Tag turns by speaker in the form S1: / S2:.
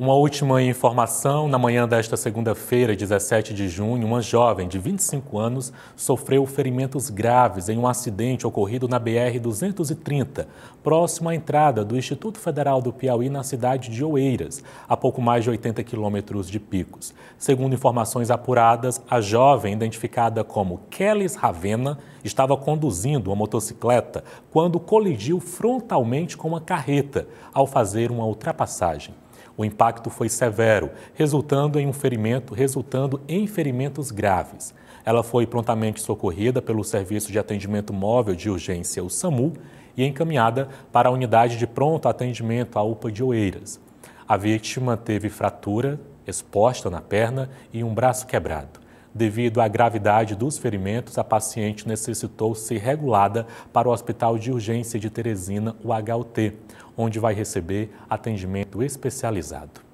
S1: Uma última informação: na manhã desta segunda-feira, 17 de junho, uma jovem de 25 anos sofreu ferimentos graves em um acidente ocorrido na BR-230, próximo à entrada do Instituto Federal do Piauí, na cidade de Oeiras, a pouco mais de 80 quilômetros de picos. Segundo informações apuradas, a jovem, identificada como Kellys Ravena, estava conduzindo uma motocicleta quando colidiu frontalmente com uma carreta ao fazer uma ultrapassagem. O impacto foi severo, resultando em um ferimento, resultando em ferimentos graves. Ela foi prontamente socorrida pelo Serviço de Atendimento Móvel de Urgência, o SAMU, e encaminhada para a unidade de pronto atendimento, a UPA de Oeiras. A vítima teve fratura exposta na perna e um braço quebrado. Devido à gravidade dos ferimentos, a paciente necessitou ser regulada para o Hospital de Urgência de Teresina, o HUT onde vai receber atendimento especializado.